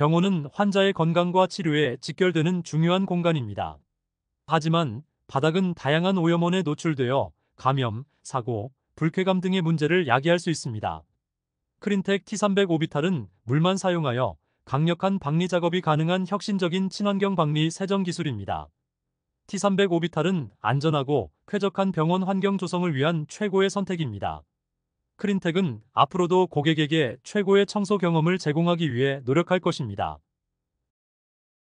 병원은 환자의 건강과 치료에 직결되는 중요한 공간입니다. 하지만 바닥은 다양한 오염원에 노출되어 감염, 사고, 불쾌감 등의 문제를 야기할 수 있습니다. 크린텍 T300 오비탈은 물만 사용하여 강력한 박리 작업이 가능한 혁신적인 친환경 박리 세정 기술입니다. T300 오비탈은 안전하고 쾌적한 병원 환경 조성을 위한 최고의 선택입니다. 크린텍은 앞으로도 고객에게 최고의 청소 경험을 제공하기 위해 노력할 것입니다.